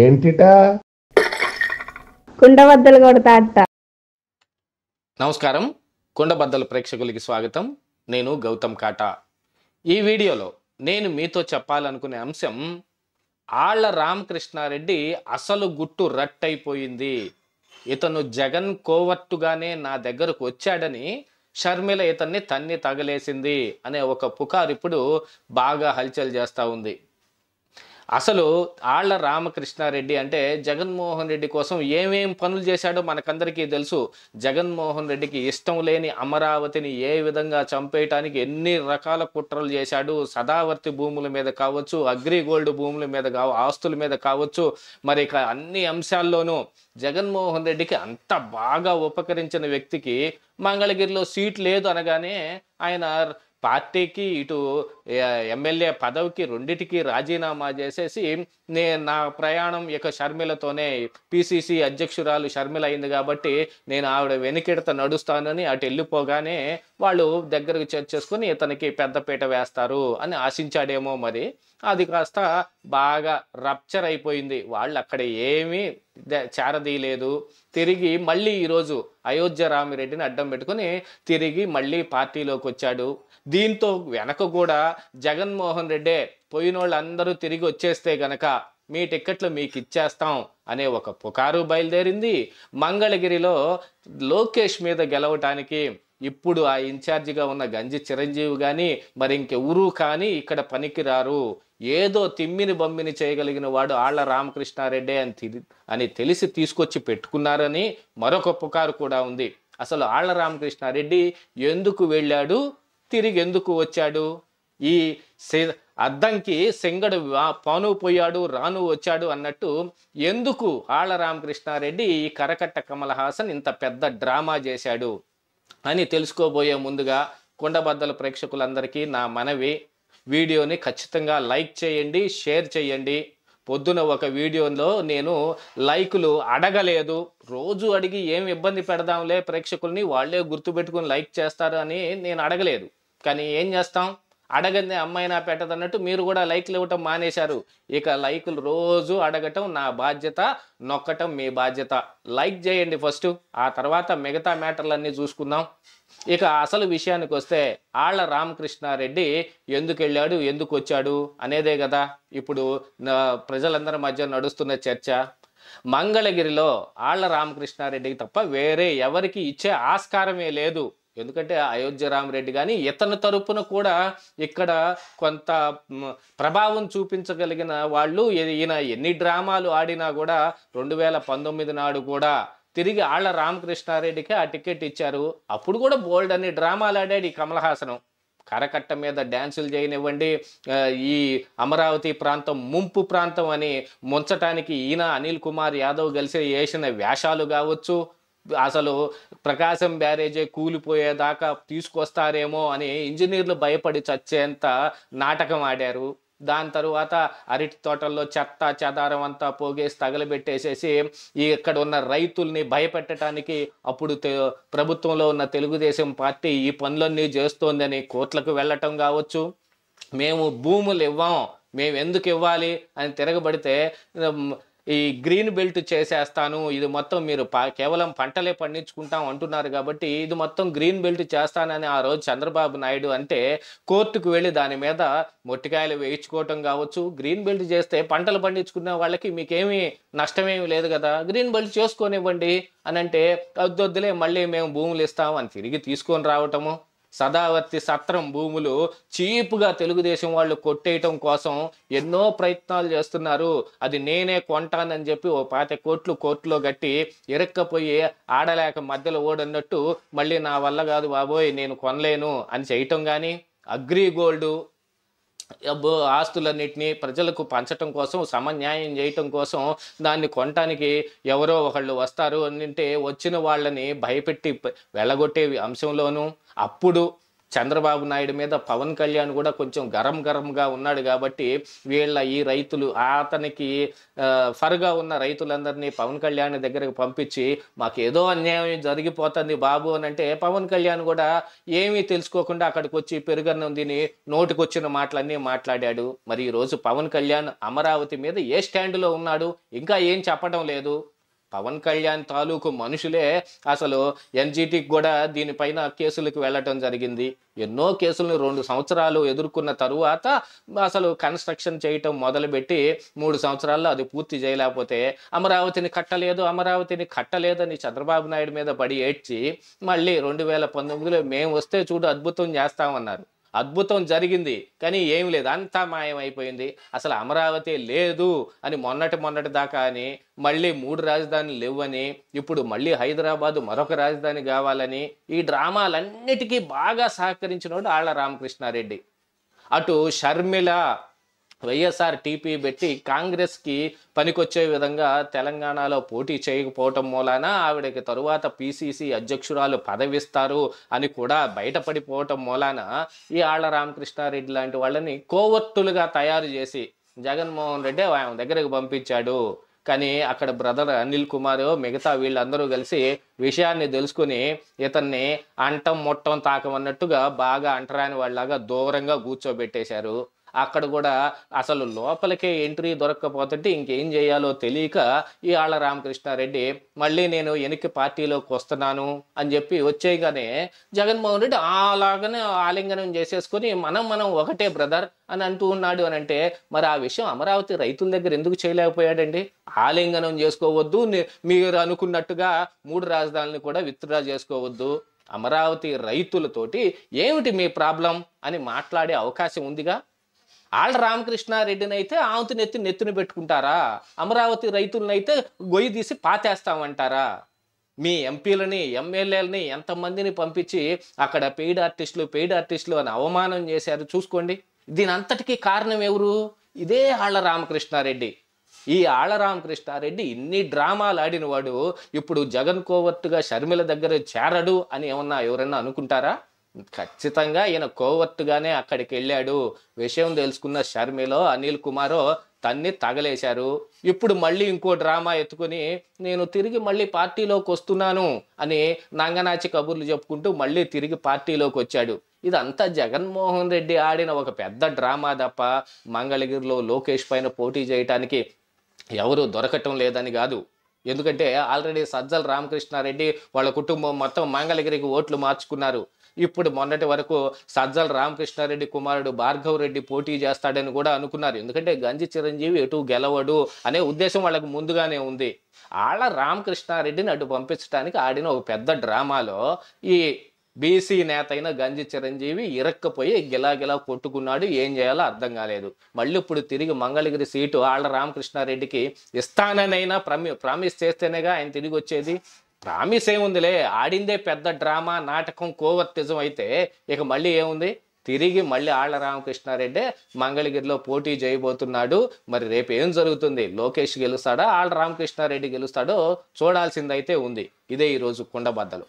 ఏంటిటా కుండబద్దలు కొడతా నమస్కారం కుండబద్దలు ప్రేక్షకులకి స్వాగతం నేను గౌతమ్ కాటా ఈ వీడియోలో నేను మీతో చెప్పాలనుకునే అంశం ఆళ్ల రామకృష్ణారెడ్డి అసలు గుట్టు రట్ అయిపోయింది ఇతను జగన్ కోవట్టుగానే నా దగ్గరకు వచ్చాడని షర్మిల ఇతన్ని తన్ని తగలేసింది అనే ఒక పుకారు ఇప్పుడు బాగా హల్చల్ చేస్తూ ఉంది అసలు ఆళ్ల రామకృష్ణారెడ్డి అంటే జగన్మోహన్ రెడ్డి కోసం ఏమేం పనులు చేశాడో మనకందరికీ తెలుసు జగన్మోహన్ రెడ్డికి ఇష్టం లేని అమరావతిని ఏ విధంగా చంపేయటానికి ఎన్ని రకాల కుట్రలు చేశాడు సదావర్తి భూముల మీద కావచ్చు అగ్రిగోల్డ్ భూముల మీద కావు ఆస్తుల మీద కావచ్చు మరి ఇక అన్ని అంశాల్లోనూ జగన్మోహన్ రెడ్డికి అంత బాగా ఉపకరించిన వ్యక్తికి మంగళగిరిలో సీట్ లేదు అనగానే ఆయన పార్టీకి ఇటు ఎమ్మెల్యే పదవికి రెండిటికి రాజీనామా చేసేసి నే నా ప్రయాణం ఇక షర్మిలతోనే పిసిసి అధ్యక్షురాలు షర్మిల అయింది కాబట్టి నేను ఆవిడ వెనుకెడత నడుస్తానని అటు వెళ్ళిపోగానే వాళ్ళు దగ్గరకు చేసుకుని ఇతనికి పెద్దపీట వేస్తారు అని ఆశించాడేమో మరి అది కాస్త బాగా రప్చర్ అయిపోయింది వాళ్ళు అక్కడ ఏమీ చేరదీయలేదు తిరిగి మళ్ళీ ఈరోజు అయోధ్య రామిరెడ్డిని అడ్డం పెట్టుకుని తిరిగి మళ్ళీ పార్టీలోకి వచ్చాడు దీంతో వెనక కూడా జగన్మోహన్ రెడ్డే పోయిన వాళ్ళందరూ తిరిగి వచ్చేస్తే గనక మీ టిక్కెట్లు మీకు ఇచ్చేస్తాం అనే ఒక పుకారు బయలుదేరింది మంగళగిరిలో లోకేష్ మీద గెలవటానికి ఇప్పుడు ఆ ఇన్ఛార్జిగా ఉన్న గంజి చిరంజీవి కానీ మరి ఇంకెవరు కానీ ఇక్కడ పనికిరారు ఏదో తిమ్మిని బమ్మిని చేయగలిగిన వాడు ఆళ్ల రామకృష్ణారెడ్డి అని అని తెలిసి తీసుకొచ్చి పెట్టుకున్నారని మరొక పుకారు కూడా ఉంది అసలు ఆళ్ల రామకృష్ణారెడ్డి ఎందుకు వెళ్ళాడు తిరిగి ఎందుకు వచ్చాడు ఈ అద్దంకి సింగడు పాను పోయాడు రాను వచ్చాడు అన్నట్టు ఎందుకు ఆళ్ళ రామకృష్ణారెడ్డి ఈ కరకట్ట కమల్ హాసన్ ఇంత పెద్ద డ్రామా చేశాడు అని తెలుసుకోబోయే ముందుగా కుండబద్దల ప్రేక్షకులందరికీ నా మనవి వీడియోని ఖచ్చితంగా లైక్ చేయండి షేర్ చేయండి పొద్దున ఒక వీడియోలో నేను లైకులు అడగలేదు రోజు అడిగి ఏం ఇబ్బంది పెడదాంలే ప్రేక్షకుల్ని వాళ్ళే గుర్తుపెట్టుకుని లైక్ చేస్తారు అని నేను అడగలేదు కానీ ఏం చేస్తాం అమ్మాయి నా పెట్టదన్నట్టు మీరు కూడా లైక్లు ఇవ్వటం మానేశారు ఇక లైకులు రోజు అడగటం నా బాధ్యత నొక్కటం మీ బాధ్యత లైక్ చేయండి ఫస్ట్ ఆ తర్వాత మిగతా మ్యాటర్లన్నీ చూసుకుందాం ఇక అసలు విషయానికి వస్తే ఆళ్ళ రామకృష్ణారెడ్డి ఎందుకు వెళ్ళాడు ఎందుకు వచ్చాడు అనేదే కదా ఇప్పుడు ప్రజలందరి మధ్య నడుస్తున్న చర్చ మంగళగిరిలో ఆళ్ల రామకృష్ణారెడ్డికి తప్ప వేరే ఎవరికి ఇచ్చే ఆస్కారమే లేదు ఎందుకంటే అయోధ్య రామరెడ్డి కానీ ఇతని తరపున కూడా ఇక్కడ కొంత ప్రభావం చూపించగలిగిన వాళ్ళు ఈయన ఎన్ని డ్రామాలు ఆడినా కూడా రెండు వేల పంతొమ్మిది నాడు కూడా తిరిగి ఆళ్ళ రామకృష్ణారెడ్డికి ఆ టికెట్ ఇచ్చారు అప్పుడు కూడా బోల్డ్ అన్ని డ్రామాలు ఆడాడు ఈ కమల్ హాసనం కరకట్ట మీద డ్యాన్సులు చేయనివ్వండి ఈ అమరావతి ప్రాంతం ముంపు ప్రాంతం అని ముంచటానికి ఈయన అనిల్ కుమార్ యాదవ్ కలిసి వేసిన వేషాలు కావచ్చు అసలు ప్రకాశం బ్యారేజే కూలిపోయేదాకా తీసుకొస్తారేమో అని ఇంజనీర్లు భయపడి చచ్చేంత నాటకం ఆడారు దాని తరువాత అరటి తోటల్లో చెత్త చెదారం అంతా పోగేసి తగలబెట్టేసేసి ఇక్కడ ఉన్న రైతుల్ని భయపెట్టడానికి అప్పుడు ప్రభుత్వంలో ఉన్న తెలుగుదేశం పార్టీ ఈ పనులన్నీ చేస్తోందని కోర్టులకు వెళ్ళటం కావచ్చు మేము భూములు ఇవ్వం మేము ఎందుకు ఇవ్వాలి అని తిరగబడితే ఈ గ్రీన్ బెల్ట్ చేసేస్తాను ఇది మొత్తం మీరు కేవలం పంటలే పండించుకుంటాం అంటున్నారు కాబట్టి ఇది మొత్తం గ్రీన్ బెల్ట్ చేస్తానని ఆ రోజు చంద్రబాబు నాయుడు అంటే కోర్టుకు వెళ్ళి దాని మీద మొట్టికాయలు వేయించుకోవటం కావచ్చు గ్రీన్ బెల్ట్ చేస్తే పంటలు పండించుకునే వాళ్ళకి మీకేమీ నష్టమేమి లేదు కదా గ్రీన్ బెల్ట్ చేసుకోనివ్వండి అని అంటే వద్దొద్దులే మళ్ళీ మేము భూములు ఇస్తాం అని తిరిగి తీసుకొని రావటము సదావర్తి సత్రం భూములు చీపుగా తెలుగుదేశం వాళ్ళు కొట్టేయటం కోసం ఎన్నో ప్రయత్నాలు చేస్తున్నారు అది నేనే కొంటానని చెప్పి ఓ పాత కోట్లు కోర్టులో గట్టి ఇరక్కపోయి ఆడలేక మధ్యలో ఓడన్నట్టు మళ్ళీ నా వల్ల కాదు బాబోయ్ నేను కొనలేను అని చేయటం కానీ అగ్రి గోల్డ్ ఆస్తులన్నింటినీ ప్రజలకు పంచటం కోసం సమన్యాయం చేయటం కోసం దాన్ని కొనటానికి ఎవరో ఒకళ్ళు వస్తారు అని అంటే వచ్చిన వాళ్ళని భయపెట్టి వెళ్ళగొట్టే అంశంలోనూ అప్పుడు చంద్రబాబు నాయుడు మీద పవన్ కళ్యాణ్ కూడా కొంచెం గరం గరంగా ఉన్నాడు కాబట్టి వీళ్ళ ఈ రైతులు అతనికి ఫరుగా ఉన్న రైతులందరినీ పవన్ కళ్యాణ్ దగ్గరకు పంపించి మాకు ఏదో అన్యాయం జరిగిపోతుంది బాబు అని అంటే పవన్ కళ్యాణ్ కూడా ఏమీ తెలుసుకోకుండా అక్కడికి వచ్చి పెరుగన్నం తిని నోటికొచ్చిన మాటలన్నీ మాట్లాడాడు మరి ఈరోజు పవన్ కళ్యాణ్ అమరావతి మీద ఏ స్టాండ్లో ఉన్నాడు ఇంకా ఏం చెప్పడం లేదు పవన్ కళ్యాణ్ తాలూకు మనుషులే అసలు ఎన్జీటీకి కూడా దీనిపైన కేసులకు వెళ్ళటం జరిగింది ఎన్నో కేసులను రెండు సంవత్సరాలు ఎదుర్కొన్న తరువాత అసలు కన్స్ట్రక్షన్ చేయటం మొదలుపెట్టి మూడు సంవత్సరాల్లో అది పూర్తి చేయలేకపోతే అమరావతిని కట్టలేదు అమరావతిని కట్టలేదని చంద్రబాబు నాయుడు మీద పడి ఏడ్చి మళ్ళీ రెండు వేల పంతొమ్మిదిలో మేము వస్తే చూడు అద్భుతం చేస్తామన్నారు అద్భుతం జరిగింది కానీ ఏం లేదు అంతా మాయమైపోయింది అసలు అమరావతి లేదు అని మొన్నటి మొన్నటి దాకా అని మళ్ళీ మూడు రాజధానులు లేవని ఇప్పుడు మళ్ళీ హైదరాబాదు మరొక రాజధాని కావాలని ఈ డ్రామాలన్నిటికీ బాగా సహకరించినోడు వాళ్ళ రామకృష్ణారెడ్డి అటు షర్మిల వైఎస్ఆర్ టీపీ పెట్టి కాంగ్రెస్కి పనికొచ్చే విధంగా తెలంగాణలో పోటీ చేయకపోవటం మూలాన ఆవిడకి తరువాత పిసిసి అధ్యక్షురాలు పదవిస్తారు అని కూడా బయటపడిపోవటం మూలాన ఈ ఆళ్ల రామకృష్ణారెడ్డి లాంటి వాళ్ళని కోవర్టులుగా తయారు చేసి జగన్మోహన్ రెడ్డి ఆయన దగ్గరకు పంపించాడు కానీ అక్కడ బ్రదర్ అనిల్ కుమార్ మిగతా వీళ్ళందరూ కలిసి విషయాన్ని తెలుసుకుని ఇతన్ని అంటం మొట్టం తాకమన్నట్టుగా బాగా అంటరాని వాళ్ళలాగా దూరంగా కూర్చోబెట్టేశారు అక్కడ కూడా అసలు లోపలికే ఎంట్రీ దొరక్కపోతుంటే ఇంకేం చేయాలో తెలియక ఈ ఆళ్ళ రామకృష్ణారెడ్డి మళ్ళీ నేను వెనక్కి పార్టీలోకి వస్తున్నాను అని చెప్పి వచ్చేయగానే జగన్మోహన్ రెడ్డి అలాగనే ఆలింగనం చేసేసుకొని మనం మనం ఒకటే బ్రదర్ అని అంటూ ఉన్నాడు అని అంటే మరి ఆ విషయం అమరావతి రైతుల దగ్గర ఎందుకు చేయలేకపోయాడండి ఆలింగనం చేసుకోవద్దు మీరు అనుకున్నట్టుగా మూడు రాజధానులను కూడా విత్డ్రా చేసుకోవద్దు అమరావతి రైతులతోటి ఏమిటి మీ ప్రాబ్లం అని మాట్లాడే అవకాశం ఉందిగా వాళ్ళ రామకృష్ణారెడ్డిని అయితే ఆవుతి నెత్తి నెత్తిని పెట్టుకుంటారా అమరావతి రైతులనైతే గొయ్యి తీసి పాతేస్తామంటారా మీ ఎంపీలని ఎమ్మెల్యేలని ఎంతమందిని పంపించి అక్కడ పెయిడ్ ఆర్టిస్టులు పెయిడ్ ఆర్టిస్టులు అని అవమానం చేశారు చూసుకోండి దీని అంతటికీ కారణం ఎవరు ఇదే ఆళ్ళ రామకృష్ణారెడ్డి ఈ ఆళ్ళ రామకృష్ణారెడ్డి ఇన్ని డ్రామాలు ఆడినవాడు ఇప్పుడు జగన్ కోవర్ట్గా షర్మిల దగ్గర చేరడు అని ఏమన్నా ఎవరన్నా అనుకుంటారా ఖచ్చితంగా ఈయన కోవర్ట్గానే అక్కడికి వెళ్ళాడు విషయం తెలుసుకున్న షర్మిలో అనిల్ కుమారు తన్ని తగలేశారు ఇప్పుడు మళ్ళీ ఇంకో డ్రామా ఎత్తుకుని నేను తిరిగి మళ్ళీ పార్టీలోకి వస్తున్నాను అని నంగనాచి కబుర్లు చెప్పుకుంటూ మళ్ళీ తిరిగి పార్టీలోకి వచ్చాడు ఇదంతా జగన్మోహన్ రెడ్డి ఆడిన ఒక పెద్ద డ్రామా తప్ప మంగళగిరిలో లోకేష్ పైన పోటీ చేయటానికి ఎవరు దొరకటం లేదని కాదు ఎందుకంటే ఆల్రెడీ సజ్జల రామకృష్ణారెడ్డి వాళ్ళ కుటుంబం మొత్తం మంగళగిరికి ఓట్లు మార్చుకున్నారు ఇప్పుడు మొన్నటి వరకు సజ్జల రామకృష్ణారెడ్డి కుమారుడు భార్గవ్ రెడ్డి పోటీ చేస్తాడని కూడా అనుకున్నారు ఎందుకంటే గంజి చిరంజీవి ఎటు గెలవడు అనే ఉద్దేశం వాళ్ళకి ముందుగానే ఉంది ఆళ్ళ రామకృష్ణారెడ్డిని అటు పంపించడానికి ఆడిన ఒక పెద్ద డ్రామాలో ఈ బీసీ నేత అయిన గంజి చిరంజీవి ఇరక్కపోయి గిలాగిలా కొట్టుకున్నాడు ఏం చేయాలో అర్థం కాలేదు మళ్ళీ ఇప్పుడు తిరిగి మంగళగిరి సీటు ఆళ్ళ రామకృష్ణారెడ్డికి ఇస్తాననైనా ప్రమి ప్రామిస్ చేస్తేనేగా ఆయన తిరిగి వచ్చేది ప్రామిస్ ఏముందిలే ఆడిందే పెద్ద డ్రామా నాటకం కోవర్తిజం అయితే ఇక మళ్ళీ ఏముంది తిరిగి మళ్ళీ ఆళ్ల రామకృష్ణారెడ్డి మంగళగిరిలో పోటీ చేయబోతున్నాడు మరి రేపు ఏం జరుగుతుంది లోకేష్ గెలుస్తాడా ఆళ్ళ రామకృష్ణారెడ్డి గెలుస్తాడో చూడాల్సిందైతే ఉంది ఇదే ఈరోజు కుండబద్దలు